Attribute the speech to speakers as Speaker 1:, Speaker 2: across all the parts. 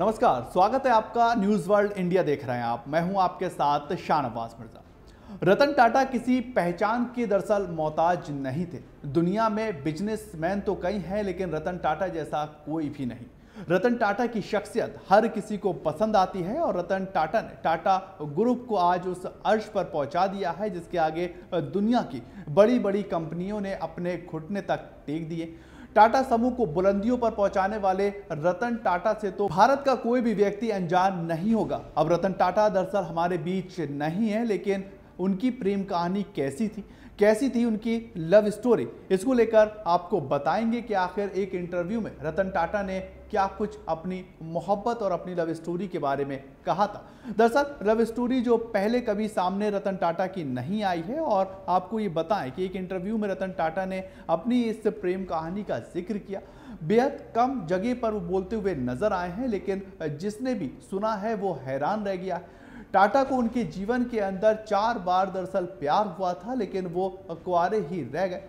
Speaker 1: नमस्कार स्वागत है आपका न्यूज़ वर्ल्ड इंडिया देख रहे हैं आप मैं हूं आपके साथ शाहनवाज मिर्जा रतन टाटा किसी पहचान के दरअसल मोहताज नहीं थे दुनिया में बिजनेसमैन तो कई हैं लेकिन रतन टाटा जैसा कोई भी नहीं रतन टाटा की शख्सियत हर किसी को पसंद आती है और रतन टाटा ने टाटा ग्रुप को आज उस अर्श पर पहुंचा दिया है जिसके आगे दुनिया की बड़ी बड़ी कंपनियों ने अपने घुटने तक टेक दिए टाटा समूह को बुलंदियों पर पहुंचाने वाले रतन टाटा से तो भारत का कोई भी व्यक्ति अनजान नहीं होगा अब रतन टाटा दरअसल हमारे बीच नहीं है लेकिन उनकी प्रेम कहानी कैसी थी कैसी थी उनकी लव स्टोरी इसको लेकर आपको बताएंगे कि आखिर एक इंटरव्यू में रतन टाटा ने क्या कुछ अपनी मोहब्बत और अपनी लव स्टोरी के बारे में कहा था दरअसल लव स्टोरी जो पहले कभी सामने रतन टाटा की नहीं आई है और आपको ये बताएं कि एक इंटरव्यू में रतन टाटा ने अपनी इस प्रेम कहानी का जिक्र किया बेहद कम जगह पर वो बोलते हुए नजर आए हैं लेकिन जिसने भी सुना है वो हैरान रह गया टाटा को उनके जीवन के अंदर चार बार दरअसल प्यार हुआ था लेकिन वो कुआरे ही रह गए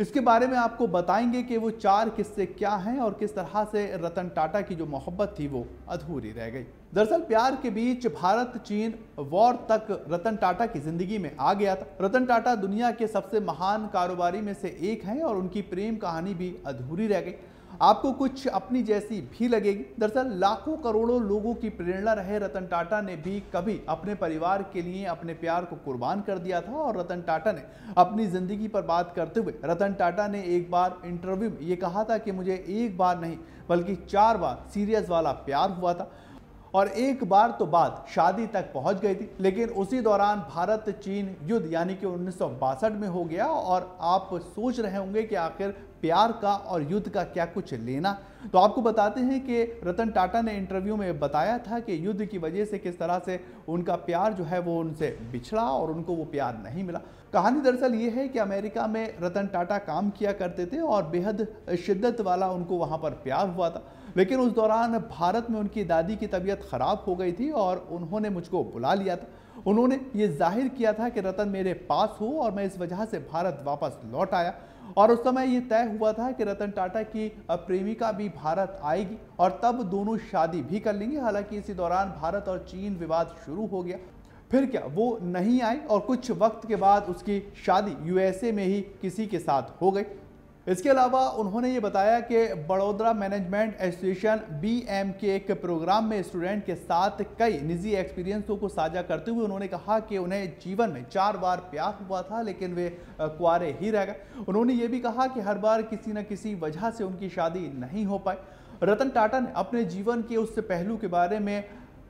Speaker 1: इसके बारे में आपको बताएंगे कि वो चार किस्से क्या हैं और किस तरह से रतन टाटा की जो मोहब्बत थी वो अधूरी रह गई दरअसल प्यार के बीच भारत चीन वॉर तक रतन टाटा की जिंदगी में आ गया था रतन टाटा दुनिया के सबसे महान कारोबारी में से एक हैं और उनकी प्रेम कहानी भी अधूरी रह गई आपको कुछ अपनी जैसी भी लगेगी दरअसल लाखों करोड़ों लोगों की प्रेरणा रहे रतन टाटा ने भी कभी अपने परिवार के लिए अपने प्यार को कुर्बान कर दिया था और रतन टाटा ने अपनी ज़िंदगी पर बात करते हुए रतन टाटा ने एक बार इंटरव्यू में ये कहा था कि मुझे एक बार नहीं बल्कि चार बार सीरियस वाला प्यार हुआ था और एक बार तो बात शादी तक पहुंच गई थी लेकिन उसी दौरान भारत चीन युद्ध यानी कि उन्नीस में हो गया और आप सोच रहे होंगे कि आखिर प्यार का और युद्ध का क्या कुछ लेना तो आपको बताते हैं कि रतन टाटा ने इंटरव्यू में बताया था कि युद्ध की वजह से किस तरह से उनका प्यार जो है वो उनसे बिछड़ा और उनको वो प्यार नहीं मिला कहानी दरअसल ये है कि अमेरिका में रतन टाटा काम किया करते थे और बेहद शिद्दत वाला उनको वहाँ पर प्यार हुआ था लेकिन उस दौरान भारत में उनकी दादी की तबीयत ख़राब हो गई थी और उन्होंने मुझको बुला लिया था उन्होंने ये जाहिर किया था कि रतन मेरे पास हो और मैं इस वजह से भारत वापस लौट आया और उस समय ये तय हुआ था कि रतन टाटा की प्रेमिका भी भारत आएगी और तब दोनों शादी भी कर लेंगे हालांकि इसी दौरान भारत और चीन विवाद शुरू हो गया फिर क्या वो नहीं आई और कुछ वक्त के बाद उसकी शादी यूएसए में ही किसी के साथ हो गई इसके अलावा उन्होंने ये बताया कि Vadodara management association B M के एक प्रोग्राम में स्टूडेंट के साथ कई निजी एक्सपीरियंसों को साझा करते हुए उन्होंने कहा कि उन्हें जीवन में चार बार प्यार हुआ था लेकिन वे कुरे ही रह गए उन्होंने ये भी कहा कि हर बार किसी न किसी वजह से उनकी शादी नहीं हो पाई रतन टाटा ने अपने जीवन के उस पहलू के बारे में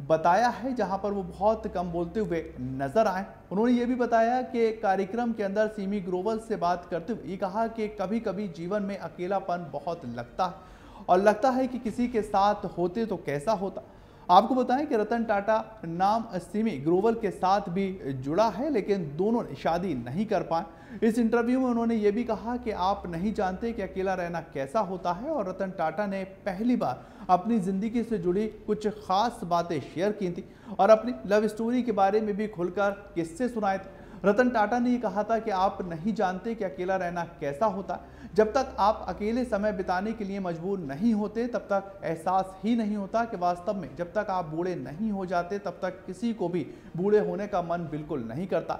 Speaker 1: बताया है जहां पर वो बहुत कम बोलते हुए नजर आए उन्होंने ये भी बताया कि कार्यक्रम के अंदर सीमी ग्रोवल से बात करते हुए ये कहा कि कभी कभी जीवन में अकेलापन बहुत लगता है और लगता है कि किसी के साथ होते तो कैसा होता आपको बताएं कि रतन टाटा नाम सिमी ग्रोवल के साथ भी जुड़ा है लेकिन दोनों ने शादी नहीं कर पाए इस इंटरव्यू में उन्होंने ये भी कहा कि आप नहीं जानते कि अकेला रहना कैसा होता है और रतन टाटा ने पहली बार अपनी ज़िंदगी से जुड़ी कुछ खास बातें शेयर की थी और अपनी लव स्टोरी के बारे में भी खुलकर किस्से सुनाए थे रतन टाटा ने यह कहा था कि आप नहीं जानते कि अकेला रहना कैसा होता जब तक आप अकेले समय बिताने के लिए मजबूर नहीं होते तब तक एहसास ही नहीं होता कि वास्तव में जब तक आप बूढ़े नहीं हो जाते तब तक किसी को भी बूढ़े होने का मन बिल्कुल नहीं करता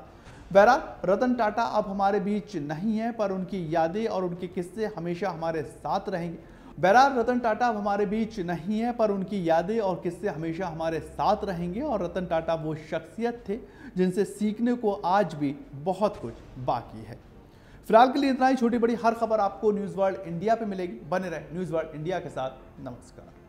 Speaker 1: बहरा रतन टाटा अब हमारे बीच नहीं है पर उनकी यादें और उनके किस्से हमेशा हमारे साथ रहेंगे बहरहाल रतन टाटा अब हमारे बीच नहीं है पर उनकी यादें और किस्से हमेशा हमारे साथ रहेंगे और रतन टाटा वो शख्सियत थे जिनसे सीखने को आज भी बहुत कुछ बाकी है फिलहाल के लिए इतना ही छोटी बड़ी हर खबर आपको न्यूज़ वर्ल्ड इंडिया पे मिलेगी बने रहे न्यूज़ वर्ल्ड इंडिया के साथ नमस्कार